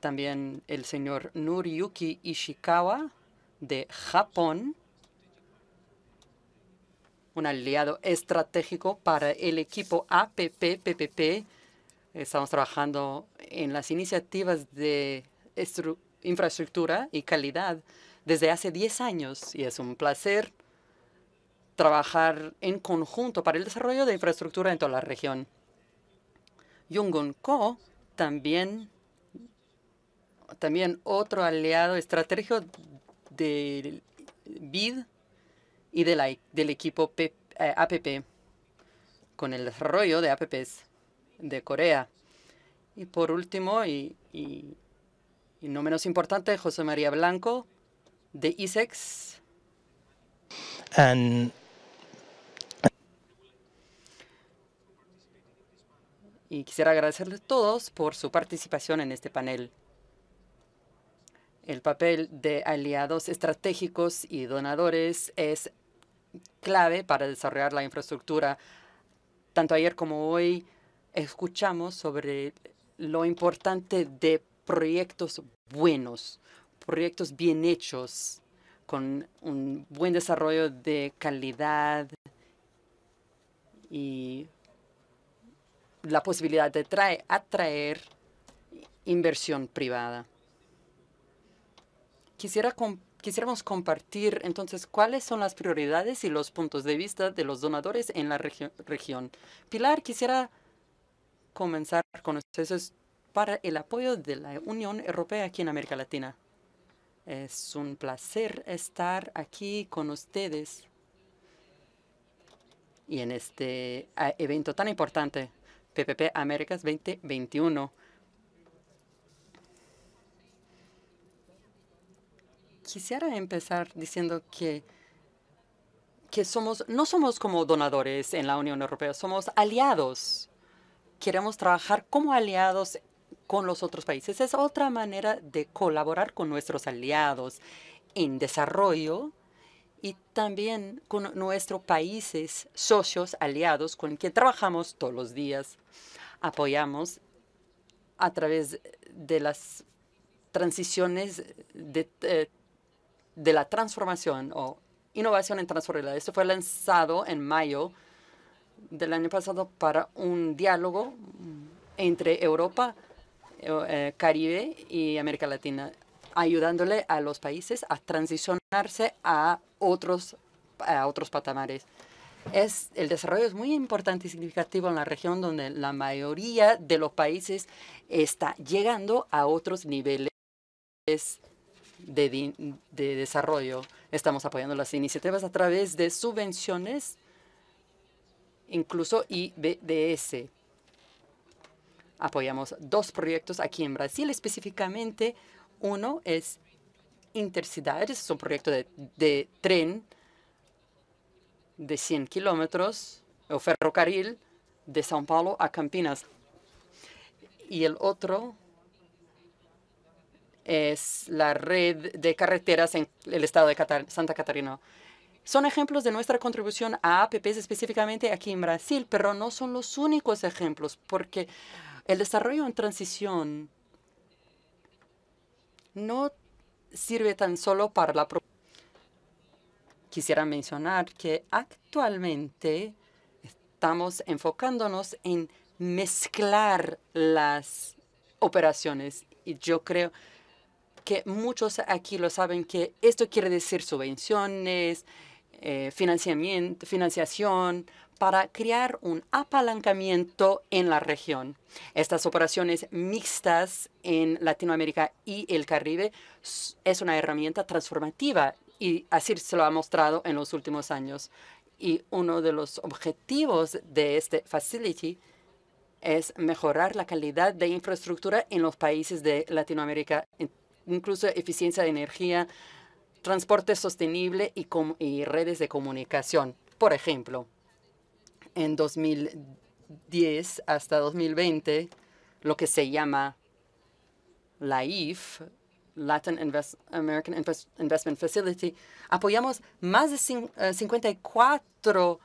También el señor Nuriyuki Ishikawa de Japón, un aliado estratégico para el equipo APP-PPP. Estamos trabajando en las iniciativas de infraestructura y calidad desde hace 10 años y es un placer trabajar en conjunto para el desarrollo de infraestructura en toda la región. Yungun Ko también también otro aliado estratégico del BID y de del equipo APP eh, con el desarrollo de APPs de Corea. Y por último, y, no menos importante, José María Blanco de ISEX. y quisiera agradecerles a todos por su participación en este panel. El papel de aliados estratégicos y donadores es clave para desarrollar la infraestructura. Tanto ayer como hoy escuchamos sobre lo importante de proyectos buenos, proyectos bien hechos, con un buen desarrollo de calidad y la posibilidad de atraer inversión privada. Quisiera quisiéramos compartir entonces cuáles son las prioridades y los puntos de vista de los donadores en la región. Pilar, quisiera comenzar con ustedes para el apoyo de la Unión Europea aquí en América Latina. Es un placer estar aquí con ustedes y en este eh, evento tan importante, PPP Américas 2021. Quisiera empezar diciendo que que somos, no somos como donadores en la Unión Europea, somos aliados. Queremos trabajar como aliados con los otros países. Es otra manera de colaborar con nuestros aliados en desarrollo y también con nuestros países socios aliados con quien trabajamos todos los días. Apoyamos a través de las transiciones de eh, de la transformación o innovación en transformabilidad. Esto fue lanzado en mayo del año pasado para un diálogo entre Europa, eh, eh, Caribe y América Latina, ayudándole a los países a transicionarse a otros, a otros patamares. Es, el desarrollo es muy importante y significativo en la región donde la mayoría de los países está llegando a otros niveles de, desarrollo. Estamos apoyando las iniciativas a través de subvenciones, incluso IBDS. Apoyamos dos proyectos aquí en Brasil, específicamente uno es Intercidades, es un proyecto de, de tren de 100 kilómetros o ferrocarril de São Paulo a Campinas. Y el otro es la red de carreteras en el estado de Santa Catarina. Son ejemplos de nuestra contribución a APPs específicamente aquí en Brasil, pero no son los únicos ejemplos, porque el desarrollo en transición no sirve tan solo para la... Quisiera mencionar que actualmente estamos enfocándonos en mezclar las operaciones y yo creo que muchos aquí lo saben que esto quiere decir subvenciones, eh, financiamiento, financiación para crear un apalancamiento en la región. Estas operaciones mixtas en Latinoamérica y el Caribe es una herramienta transformativa y así se lo ha mostrado en los últimos años. Y uno de los objetivos de este facility es mejorar la calidad de infraestructura en los países de Latinoamérica incluso eficiencia de energía, transporte sostenible y, redes de comunicación. Por ejemplo, en 2010 hasta 2020, lo que se llama la IF, Latin American Investment Facility, apoyamos más de 54 eh,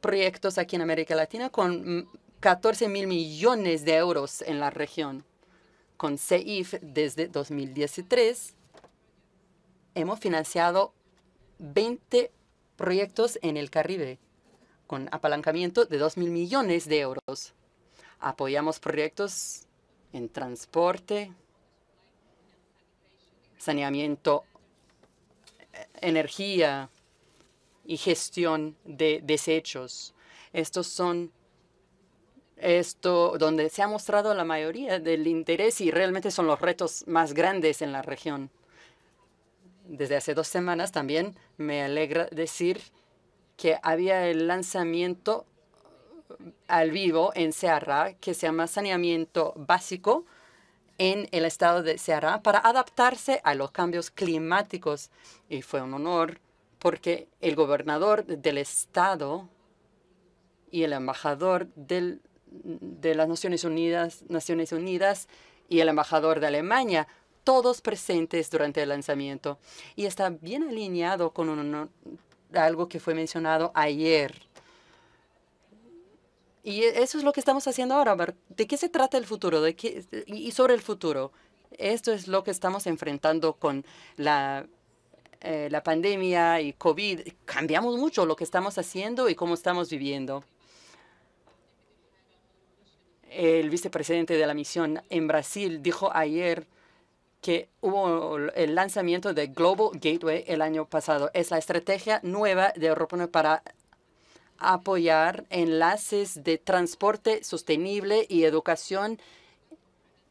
proyectos aquí en América Latina con 14 mil millones de euros en la región. Con CEIF desde 2013 hemos financiado 20 proyectos en el Caribe con apalancamiento de 2 mil millones de euros. Apoyamos proyectos en transporte, saneamiento, eh, energía y gestión de desechos. Estos son esto donde se ha mostrado la mayoría del interés y realmente son los retos más grandes en la región. Desde hace dos semanas también me alegra decir que había el lanzamiento al vivo en Ceará que se llama Saneamiento Básico en el estado de Ceará para adaptarse a los cambios climáticos. Y fue un honor porque el gobernador del estado y el embajador del de las Naciones Unidas, Naciones Unidas y el embajador de Alemania, todos presentes durante el lanzamiento. Y está bien alineado con algo que fue mencionado ayer. Y e, eso es lo que estamos haciendo ahora. ¿De qué se trata el futuro? ¿De qué, y sobre el futuro. Esto es lo que estamos enfrentando con la eh, la pandemia y COVID, cambiamos mucho lo que estamos haciendo y cómo estamos viviendo. El vicepresidente de la misión en Brasil dijo ayer que hubo el lanzamiento de Global Gateway el año pasado. Es la estrategia nueva de Europa para apoyar enlaces de transporte sostenible y educación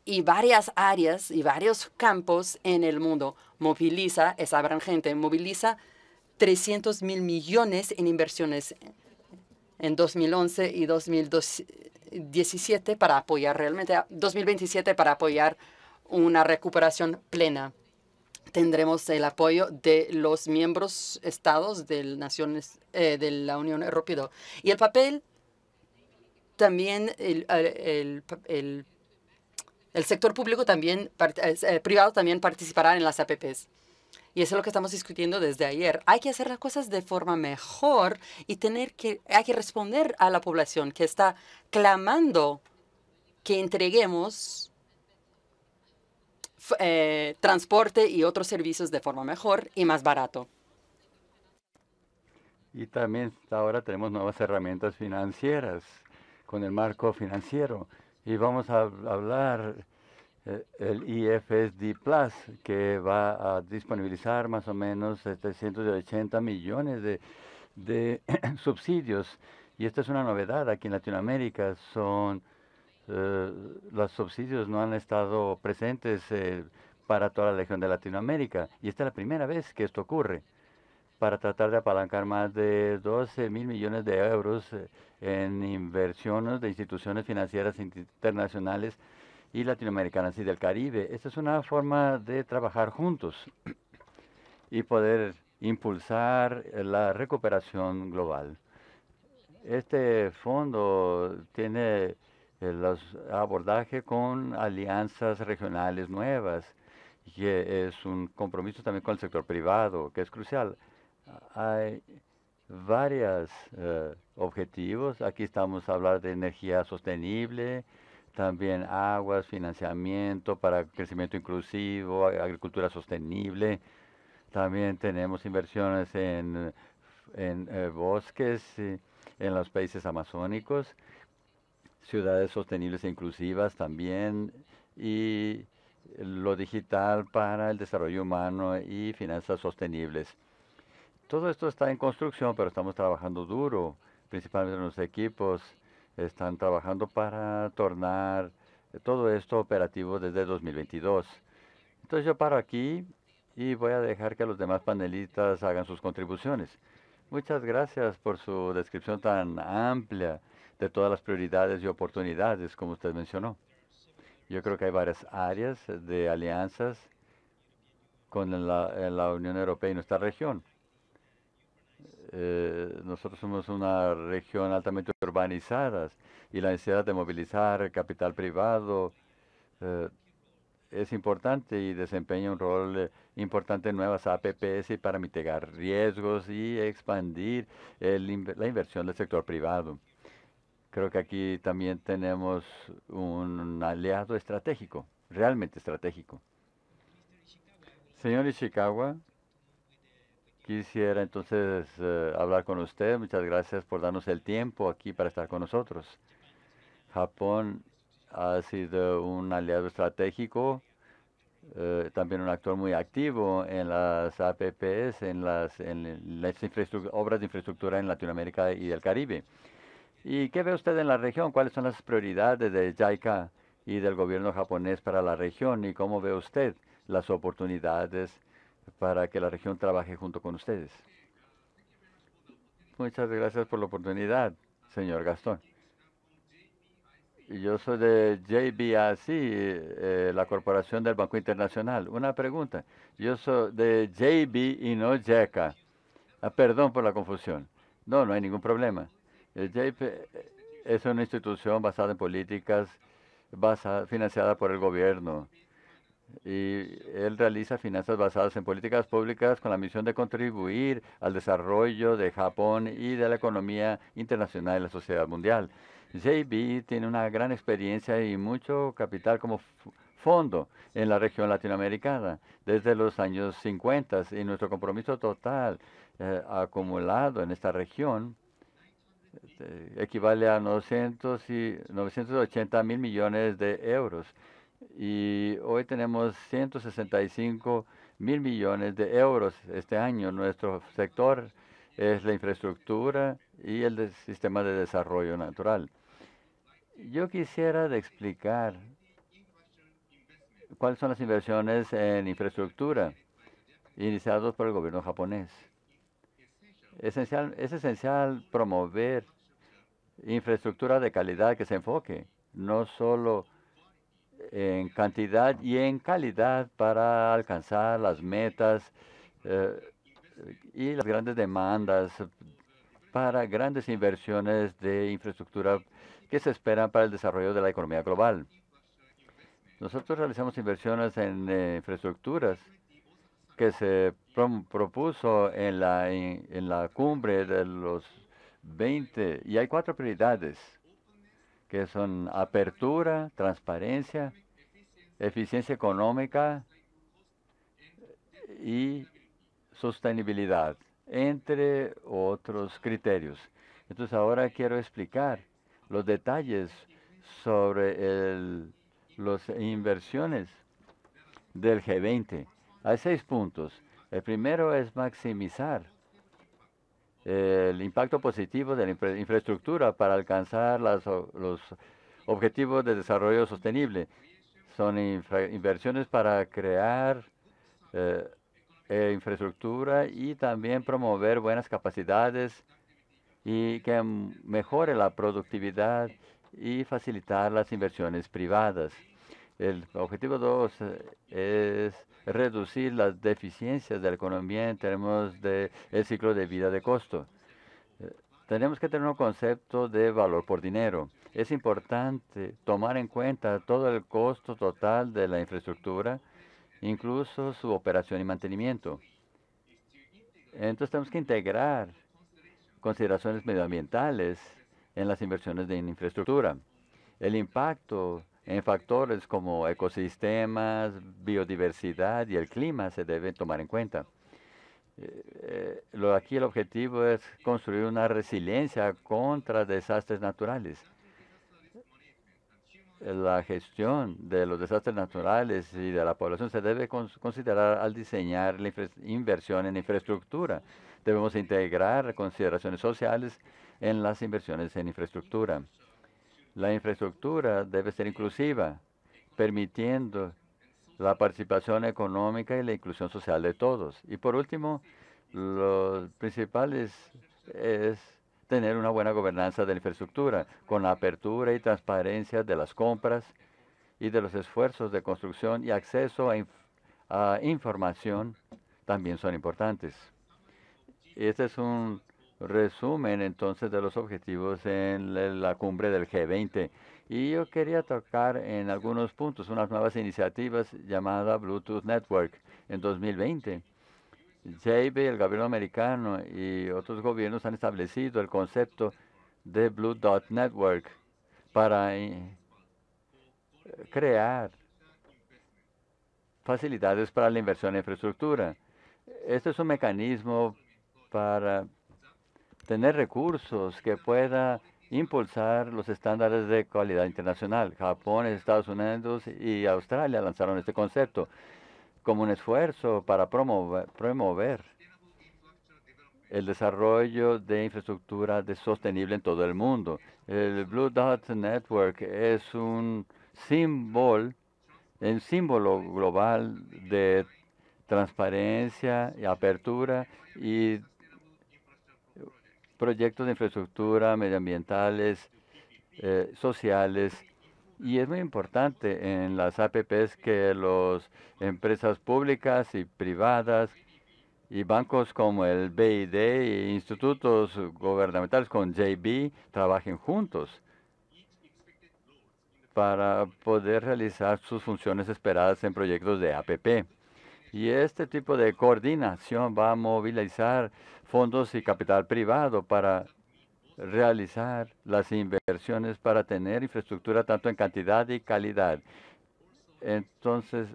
y varias áreas y varios campos en el mundo. Moviliza, es abrangente, moviliza 300 mil millones en inversiones en 2011 y 2017 para apoyar realmente, 2027 para apoyar una recuperación plena. Tendremos el apoyo de los miembros estados de, naciones, eh, de la Unión Europea. Y el papel, también el, el sector público también, eh, privado también participará en las APPs. Y eso es lo que estamos discutiendo desde ayer. Hay que hacer las cosas de forma mejor y tener que, hay que responder a la población que está clamando que entreguemos eh, transporte y otros servicios de forma mejor y más barato. Y también ahora tenemos nuevas herramientas financieras con el marco financiero. Y vamos a hablar eh, el IFSD Plus, que va a disponibilizar más o menos 780 millones de, subsidios. Y esta es una novedad aquí en Latinoamérica. Son eh, los subsidios no han estado presentes eh, para toda la región de Latinoamérica. Y esta es la primera vez que esto ocurre para tratar de apalancar más de 12 mil millones de euros en inversiones de instituciones financieras internacionales y latinoamericanas y del Caribe. Esta es una forma de trabajar juntos y poder impulsar la recuperación global. Este fondo tiene eh, los abordaje con alianzas regionales nuevas, que es un compromiso también con el sector privado, que es crucial. Hay varios eh, objetivos. Aquí estamos a hablar de energía sostenible, también aguas, financiamiento para crecimiento inclusivo, agricultura sostenible. También tenemos inversiones en, eh, bosques, eh, en los países amazónicos, ciudades sostenibles e inclusivas también, y lo digital para el desarrollo humano y finanzas sostenibles. Todo esto está en construcción, pero estamos trabajando duro, principalmente en los equipos están trabajando para tornar todo esto operativo desde 2022. Entonces yo paro aquí y voy a dejar que los demás panelistas hagan sus contribuciones. Muchas gracias por su descripción tan amplia de todas las prioridades y oportunidades, como usted mencionó. Yo creo que hay varias áreas de alianzas con la, la Unión Europea y nuestra región. Eh, nosotros somos una región altamente urbanizada y la necesidad de movilizar capital privado eh, es importante y desempeña un rol importante en nuevas APPs para mitigar riesgos y expandir la inversión del sector privado. Creo que aquí también tenemos un aliado estratégico, realmente estratégico. Señor Ishikawa, Quisiera entonces eh, hablar con usted. Muchas gracias por darnos el tiempo aquí para estar con nosotros. Japón ha sido un aliado estratégico, eh, también un actor muy activo en las APPs, en las, las obras de infraestructura en Latinoamérica y el Caribe. ¿Y qué ve usted en la región? ¿Cuáles son las prioridades de JICA y del gobierno japonés para la región? ¿Y cómo ve usted las oportunidades? para que la región trabaje junto con ustedes. Muchas gracias por la oportunidad, señor Gastón. Yo soy de JBAC, eh, la Corporación del Banco Internacional. Una pregunta. Yo soy de JB y no JECA. Ah, perdón por la confusión. No, no hay ningún problema. El eh, es una institución basada en políticas financiada por el gobierno y él realiza finanzas basadas en políticas públicas con la misión de contribuir al desarrollo de Japón y de la economía internacional y la sociedad mundial. JB tiene una gran experiencia y mucho capital como fondo en la región latinoamericana desde los años 50 y nuestro compromiso total eh, acumulado en esta región eh, equivale a 900 980 mil millones de euros y hoy tenemos 165 mil millones de euros este año. Nuestro sector es la infraestructura y el sistema de desarrollo natural. Yo quisiera explicar cuáles son las inversiones en infraestructura iniciadas por el gobierno japonés. es esencial promover infraestructura de calidad que se enfoque no solo en cantidad y en calidad para alcanzar las metas eh, y las grandes demandas para grandes inversiones de infraestructura que se esperan para el desarrollo de la economía global. Nosotros realizamos inversiones en eh, infraestructuras que se propuso en la, en la cumbre de los 20 y hay cuatro prioridades que son apertura, transparencia, eficiencia económica y sostenibilidad, entre otros criterios. Entonces ahora quiero explicar los detalles sobre las inversiones del G20. Hay seis puntos. El primero es maximizar el impacto positivo de la infraestructura para alcanzar los objetivos de desarrollo sostenible. Son inversiones para crear eh, e infraestructura y también promover buenas capacidades y que mejore la productividad y facilitar las inversiones privadas. El objetivo 2 eh, es reducir las deficiencias de la economía en términos del ciclo de vida de costo. Eh, tenemos que tener un concepto de valor por dinero. Es importante tomar en cuenta todo el costo total de la infraestructura, incluso su operación y mantenimiento. Entonces tenemos que integrar consideraciones medioambientales en las inversiones de infraestructura. El impacto en factores como ecosistemas, biodiversidad y el clima se deben tomar en cuenta. Eh, eh, aquí el objetivo es construir una resiliencia contra desastres naturales. La gestión de los desastres naturales y de la población se debe considerar al diseñar la inversión en infraestructura. Debemos integrar consideraciones sociales en las inversiones en infraestructura. La infraestructura debe ser inclusiva, permitiendo la participación económica y la inclusión social de todos. Y por último, lo principal es, tener una buena gobernanza de la infraestructura, con la apertura y transparencia de las compras y de los esfuerzos de construcción y acceso a, a información también son importantes. Este es un resumen entonces de los objetivos en la cumbre del G20. Y yo quería tocar en algunos puntos unas nuevas iniciativas llamadas Bluetooth Network en 2020. JB, el gobierno americano y otros gobiernos han establecido el concepto de Blue Dot Network para eh, crear facilidades para la inversión en infraestructura. Este es un mecanismo para tener recursos que pueda impulsar los estándares de calidad internacional. Japón, Estados Unidos y Australia lanzaron este concepto como un esfuerzo para promover, el desarrollo de infraestructura de sostenible en todo el mundo. El Blue Dot Network es un símbolo, un símbolo global de transparencia y apertura y proyectos de infraestructura medioambientales, eh, sociales. Y es muy importante en las APPs que las empresas públicas y privadas y bancos como el BID e institutos gubernamentales con JB trabajen juntos para poder realizar sus funciones esperadas en proyectos de APP. Y este tipo de coordinación va a movilizar fondos y capital privado para realizar las inversiones para tener infraestructura tanto en cantidad y calidad. Entonces,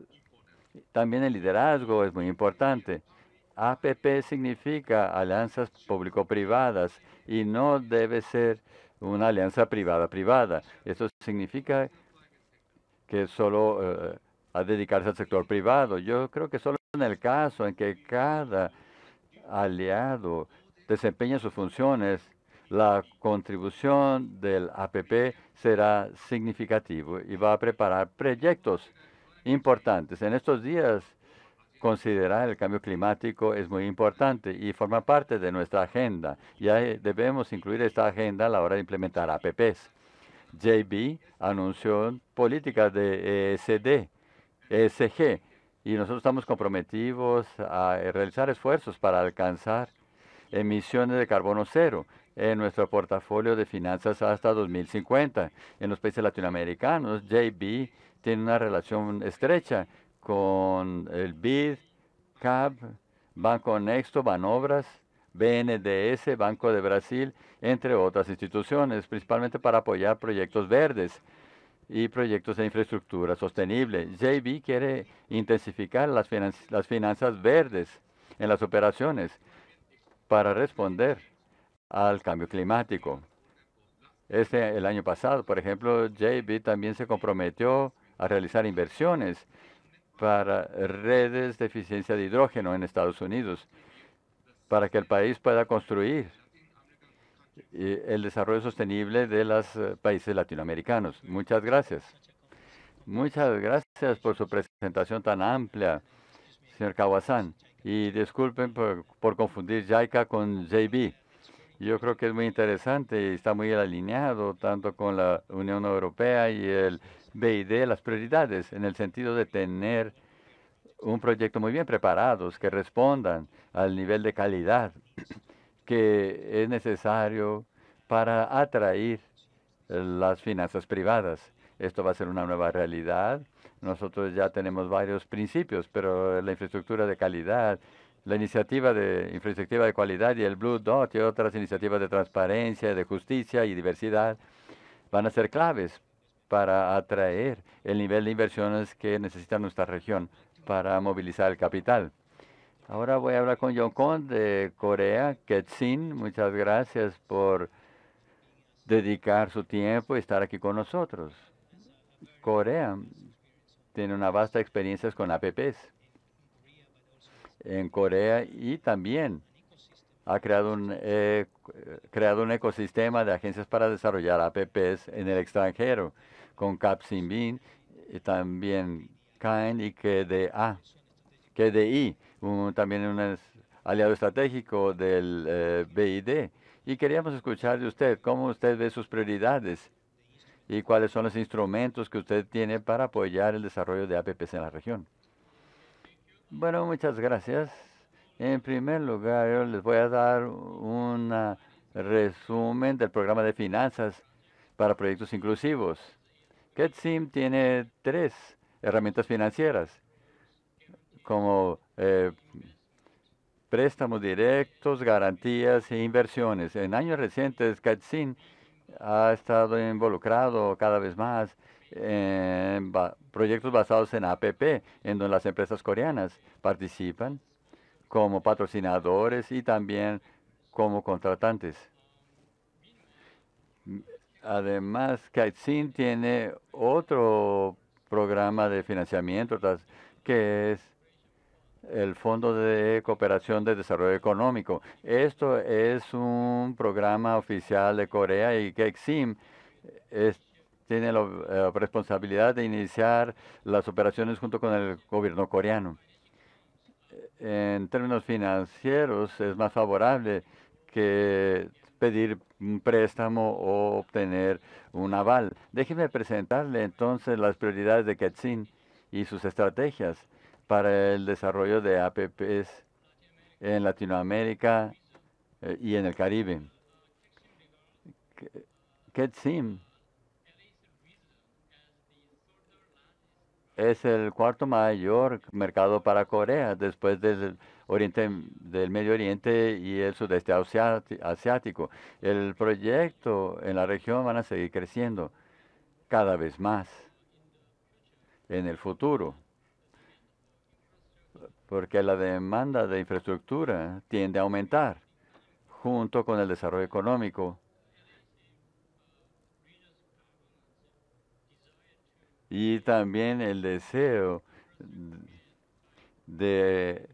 también el liderazgo es muy importante. APP significa alianzas público-privadas y no debe ser una alianza privada-privada. Eso significa que solo eh, a dedicarse al sector privado. Yo creo que solo en el caso en que cada aliado desempeñe sus funciones, la contribución del APP será significativa y va a preparar proyectos importantes. En estos días, considerar el cambio climático es muy importante y forma parte de nuestra agenda. Y debemos incluir esta agenda a la hora de implementar APPs. JB anunció políticas de ESD ESG. Y nosotros estamos comprometidos a eh, realizar esfuerzos para alcanzar emisiones de carbono cero en nuestro portafolio de finanzas hasta 2050. En los países latinoamericanos, JB tiene una relación estrecha con el BID, CAB, Banco Nexto, Banobras, BNDS, Banco de Brasil, entre otras instituciones, principalmente para apoyar proyectos verdes y proyectos de infraestructura sostenible. JB quiere intensificar las, las finanzas verdes en las operaciones para responder al cambio climático. Este, el año pasado, por ejemplo, JB también se comprometió a realizar inversiones para redes de eficiencia de hidrógeno en Estados Unidos, para que el país pueda construir el desarrollo sostenible de los eh, países latinoamericanos. Muchas gracias. Muchas gracias por su presentación tan amplia, señor Kawasan. Y disculpen por, confundir JICA con JB. Yo creo que es muy interesante y está muy alineado tanto con la Unión Europea y el BID, las prioridades, en el sentido de tener un proyecto muy bien preparado, que respondan al nivel de calidad que es necesario para atraer eh, las finanzas privadas. Esto va a ser una nueva realidad. Nosotros ya tenemos varios principios, pero la infraestructura de calidad, la iniciativa de infraestructura de calidad y el Blue Dot y otras iniciativas de transparencia, de justicia y diversidad van a ser claves para atraer el nivel de inversiones que necesita nuestra región para movilizar el capital. Ahora voy a hablar con John Kong de Corea. Ketsin, muchas gracias por dedicar su tiempo y estar aquí con nosotros. Corea tiene una vasta experiencia con APPs en Corea y también ha creado un, eh, creado un ecosistema de agencias para desarrollar APPs en el extranjero con Capsimbin y también KAIN y KDA, KDI también un aliado estratégico del eh, BID. Y queríamos escuchar de usted cómo usted ve sus prioridades y cuáles son los instrumentos que usted tiene para apoyar el desarrollo de APPs en la región. Bueno, muchas gracias. En primer lugar, les voy a dar un resumen del programa de finanzas para proyectos inclusivos. KETSIM tiene tres herramientas financieras como eh, préstamos directos, garantías e inversiones. En años recientes, Katsin ha estado involucrado cada vez más en proyectos basados en APP, en donde las empresas coreanas participan como patrocinadores y también como contratantes. Además, Kaitsin tiene otro programa de financiamiento que es el Fondo de Cooperación de Desarrollo Económico. Esto es un programa oficial de Corea y KEXIM eh, tiene la eh, responsabilidad de iniciar las operaciones junto con el gobierno coreano. En términos financieros, es más favorable que pedir un préstamo o obtener un aval. Déjeme presentarle entonces las prioridades de KEXIM y sus estrategias para el desarrollo de APPs en Latinoamérica eh, y en el Caribe. Ketsim es el cuarto mayor mercado para Corea después del Oriente del Medio Oriente y el sudeste asiático. El proyecto en la región van a seguir creciendo cada vez más en el futuro porque la demanda de infraestructura tiende a aumentar junto con el desarrollo económico. Y también el deseo de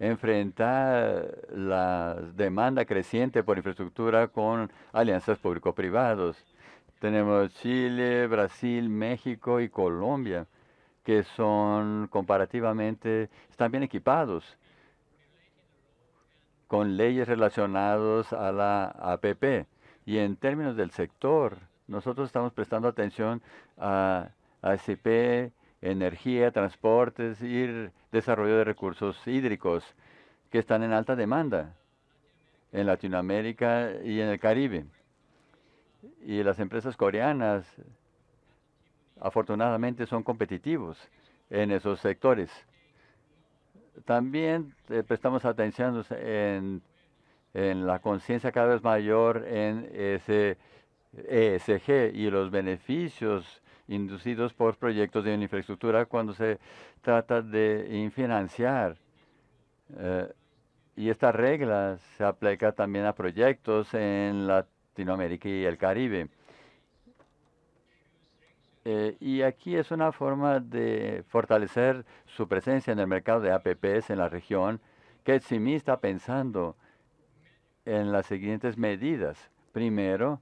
enfrentar la demanda creciente por infraestructura con alianzas público-privados. Tenemos Chile, Brasil, México y Colombia que son comparativamente, están bien equipados con leyes relacionadas a la APP. Y en términos del sector, nosotros estamos prestando atención a ACP, energía, transportes y desarrollo de recursos hídricos que están en alta demanda en Latinoamérica y en el Caribe. Y las empresas coreanas afortunadamente son competitivos en esos sectores. También eh, prestamos atención en, la conciencia cada vez mayor en ese ESG y los beneficios inducidos por proyectos de infraestructura cuando se trata de financiar. Eh, y esta regla se aplica también a proyectos en Latinoamérica y el Caribe. Eh, y aquí es una forma de fortalecer su presencia en el mercado de APPs en la región. que está pensando en las siguientes medidas. Primero,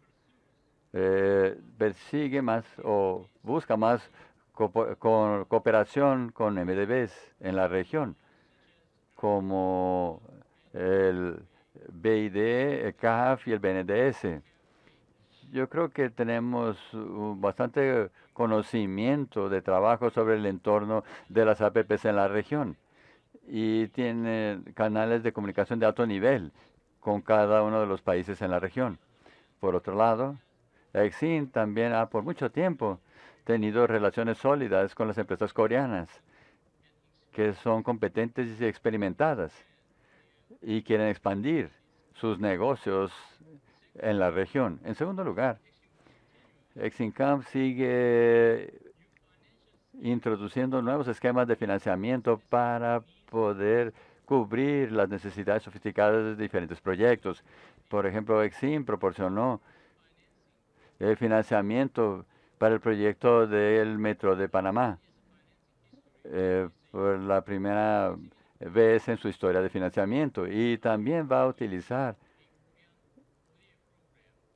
eh, persigue más o busca más cooperación con MDBs en la región, como el BID, el CAF y el BNDS. Yo creo que tenemos uh, bastante conocimiento de trabajo sobre el entorno de las APPs en la región y tiene canales de comunicación de alto nivel con cada uno de los países en la región. Por otro lado, Exim también ha por mucho tiempo tenido relaciones sólidas con las empresas coreanas que son competentes y experimentadas y quieren expandir sus negocios en la región. En segundo lugar, Exincamp sigue introduciendo nuevos esquemas de financiamiento para poder cubrir las necesidades sofisticadas de diferentes proyectos. Por ejemplo, Exim proporcionó el financiamiento para el proyecto del Metro de Panamá eh, por la primera vez en su historia de financiamiento y también va a utilizar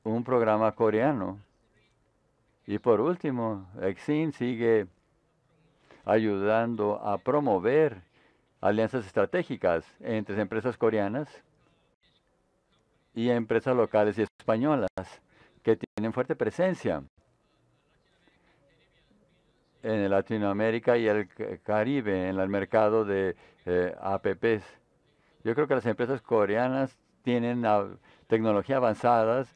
un programa coreano y por último, Exim sigue ayudando a promover alianzas estratégicas entre empresas coreanas y empresas locales y españolas que tienen fuerte presencia en Latinoamérica y el Caribe, en el mercado de eh, APPs. Yo creo que las empresas coreanas tienen ah, tecnología avanzadas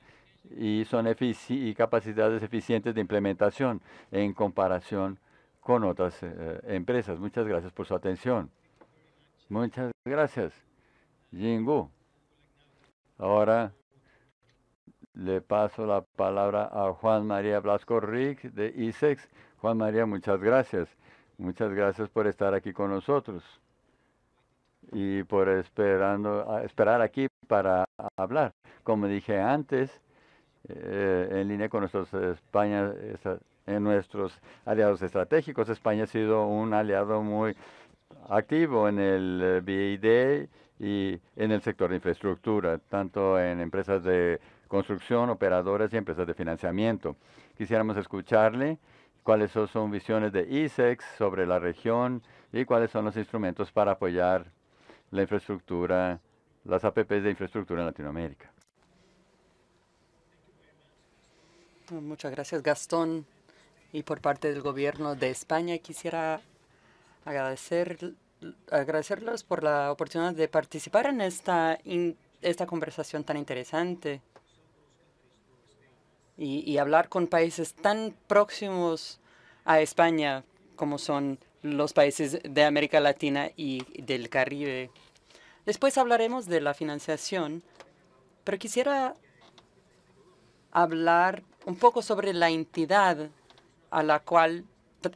y son efici y capacidades eficientes de implementación en comparación con otras eh, eh, empresas. Muchas gracias por su atención. Muchas gracias, Jingu. Ahora le paso la palabra a Juan María Blasco Rick de ISEX. Juan María, muchas gracias. Muchas gracias por estar aquí con nosotros y por esperando, esperar aquí para hablar. Como dije antes, eh, en línea con nuestros eh, España, en nuestros aliados estratégicos. España ha sido un aliado muy activo en el eh, BID y en el sector de infraestructura, tanto en empresas de construcción, operadoras y empresas de financiamiento. Quisiéramos escucharle cuáles son sus visiones de ISEX sobre la región y cuáles son los instrumentos para apoyar la infraestructura, las APPs de infraestructura en Latinoamérica. Pues, muchas gracias, Gastón. Y por parte del gobierno de España quisiera agradecer, agradecerlos por la oportunidad de participar en esta, esta conversación tan interesante y hablar con países tan próximos a España como son los países de América Latina y del Caribe. Después hablaremos de la financiación, pero quisiera hablar un poco sobre la entidad a la cual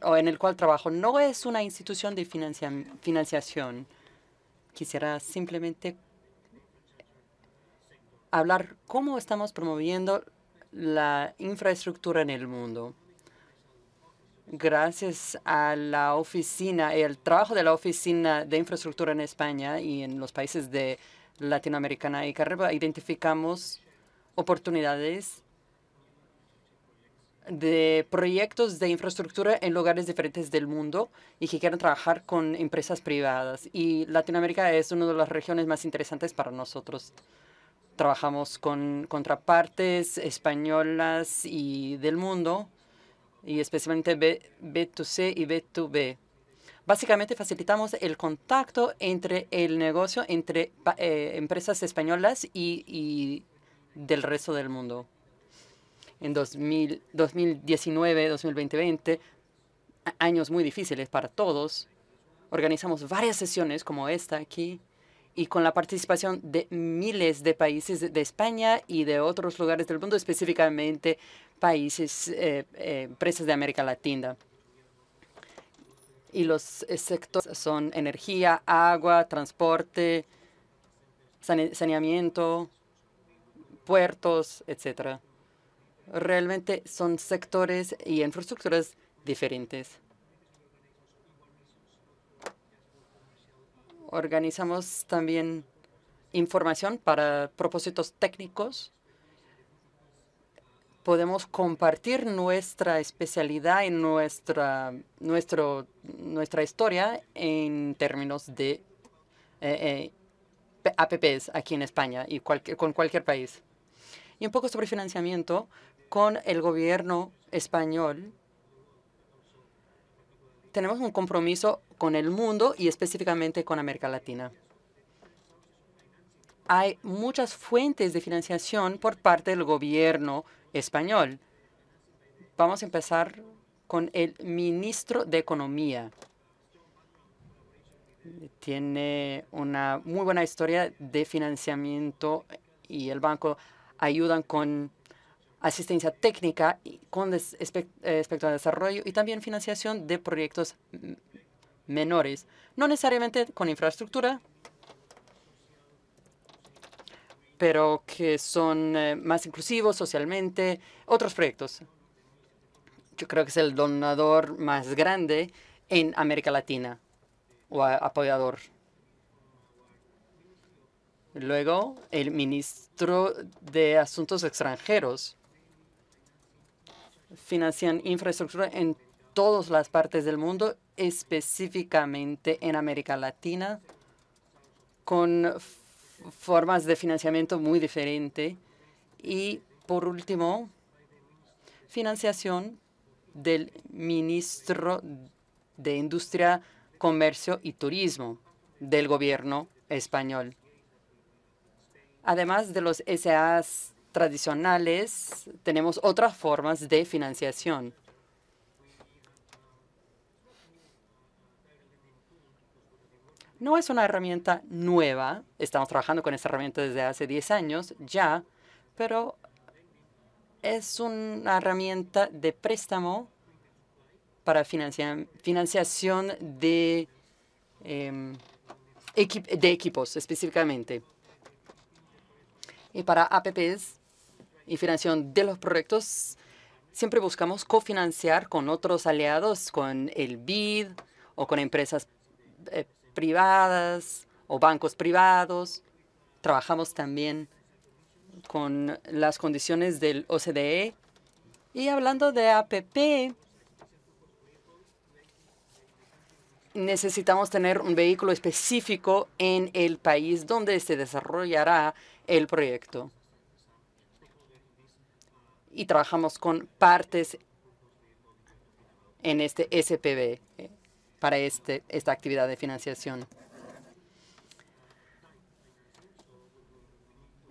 o en el cual trabajo. No es una institución de financiación. Quisiera simplemente hablar cómo estamos promoviendo la infraestructura en el mundo. Gracias a la oficina, el trabajo de la oficina de infraestructura en España y en los países de Latinoamérica y Caribe, identificamos oportunidades de proyectos de infraestructura en lugares diferentes del mundo y que quieren trabajar con empresas privadas. Y Latinoamérica es una de las regiones más interesantes para nosotros. Trabajamos con contrapartes españolas y del mundo, y especialmente B, 2 c y B2B. Básicamente facilitamos el contacto entre el negocio, entre eh, empresas españolas y del resto del mundo en 2019, 2020, años muy difíciles para todos. Organizamos varias sesiones como esta aquí y con la participación de miles de países de España y de otros lugares del mundo, específicamente países, eh, eh, empresas de América Latina. Y los eh, sectores son energía, agua, transporte, saneamiento, puertos, etcétera. Realmente son sectores y infraestructuras diferentes. Organizamos también información para propósitos técnicos. Podemos compartir nuestra especialidad y nuestra, nuestro, nuestra historia en términos de eh, eh, APPs aquí en España y con cualquier país. Y un poco sobre financiamiento, con el gobierno español, tenemos un compromiso con el mundo y específicamente con América Latina. Hay muchas fuentes de financiación por parte del gobierno español. Vamos a empezar con el ministro de Economía. Tiene una muy buena historia de financiamiento y el banco ayudan con asistencia técnica con respecto eh, al desarrollo y también financiación de proyectos menores, no necesariamente con infraestructura, pero que son eh, más inclusivos socialmente, otros proyectos. Yo creo que es el donador más grande en América Latina o apoyador. Luego, el ministro de Asuntos Extranjeros financian infraestructura en todas las partes del mundo, específicamente en América Latina, con formas de financiamiento muy diferentes. Y, por último, financiación del ministro de Industria, Comercio y Turismo del gobierno español. Además de los SAs tradicionales, tenemos otras formas de financiación. No es una herramienta nueva, estamos trabajando con esta herramienta desde hace 10 años ya, pero es una herramienta de préstamo para financiación de, em, de equipos específicamente. Y para APPs y financiación de los proyectos, siempre buscamos cofinanciar con otros aliados, con el BID o con empresas eh, privadas o bancos privados. Trabajamos también con las condiciones del OCDE. Y hablando de APP, necesitamos tener un vehículo específico en el país donde se desarrollará el proyecto y trabajamos con partes en este SPB eh, para este, esta actividad de financiación.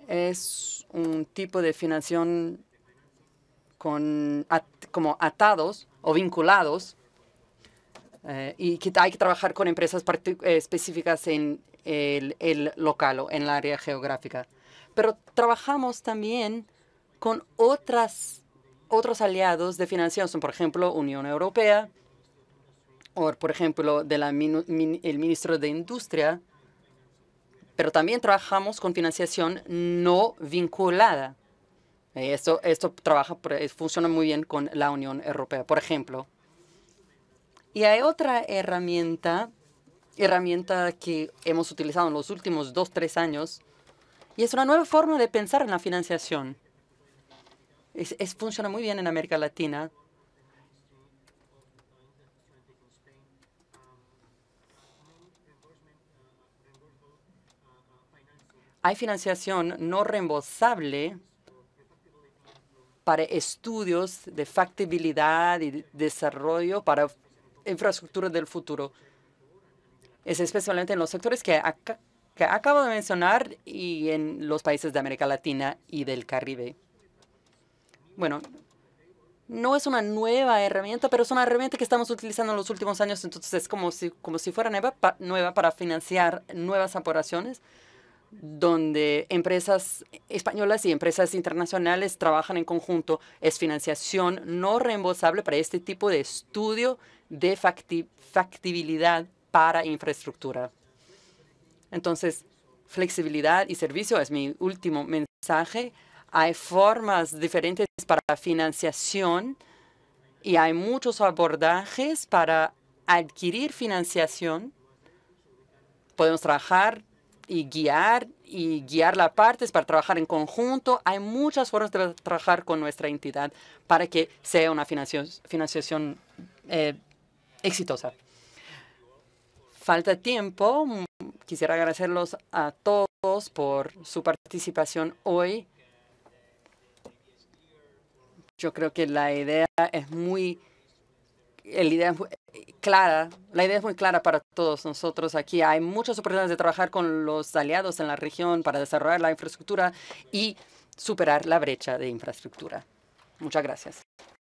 Es un tipo de financiación con, como atados o vinculados eh, y hay que trabajar con empresas eh, específicas en el, el local o en la área geográfica. Pero trabajamos también con otras, otros aliados de financiación, por ejemplo, Unión Europea, o por ejemplo, de la, el ministro de Industria, pero también trabajamos con financiación no vinculada. Eh, esto, esto trabaja, eh, funciona muy bien con la Unión Europea, por ejemplo. Y hay otra herramienta, herramienta que hemos utilizado en los últimos dos, tres años, y es una nueva forma de pensar en la financiación. Es, funciona muy bien en América Latina. Hay financiación no reembolsable para estudios de factibilidad y desarrollo para infraestructura del futuro. Es especialmente en los sectores que acabo de mencionar y en los países de América Latina y del Caribe bueno, no es una nueva herramienta, pero es una herramienta que estamos utilizando en los últimos años, entonces es como si, fuera nueva, para financiar nuevas operaciones donde empresas españolas y empresas internacionales trabajan en conjunto. Es financiación no reembolsable para este tipo de estudio de factibilidad para infraestructura. Entonces, flexibilidad y servicio es mi último mensaje. Hay formas diferentes para financiación y hay muchos abordajes para adquirir financiación. Podemos trabajar y guiar y guiar las partes para trabajar en conjunto. Hay muchas formas de trabajar con nuestra entidad para que sea una financiación eh, exitosa. Falta tiempo. Quisiera agradecerlos a todos por su participación hoy yo creo que la idea es muy, idea eh, clara, la idea es muy clara para todos nosotros aquí. Hay muchas oportunidades de trabajar con los aliados en la región para desarrollar la infraestructura y superar la brecha de infraestructura. Muchas gracias.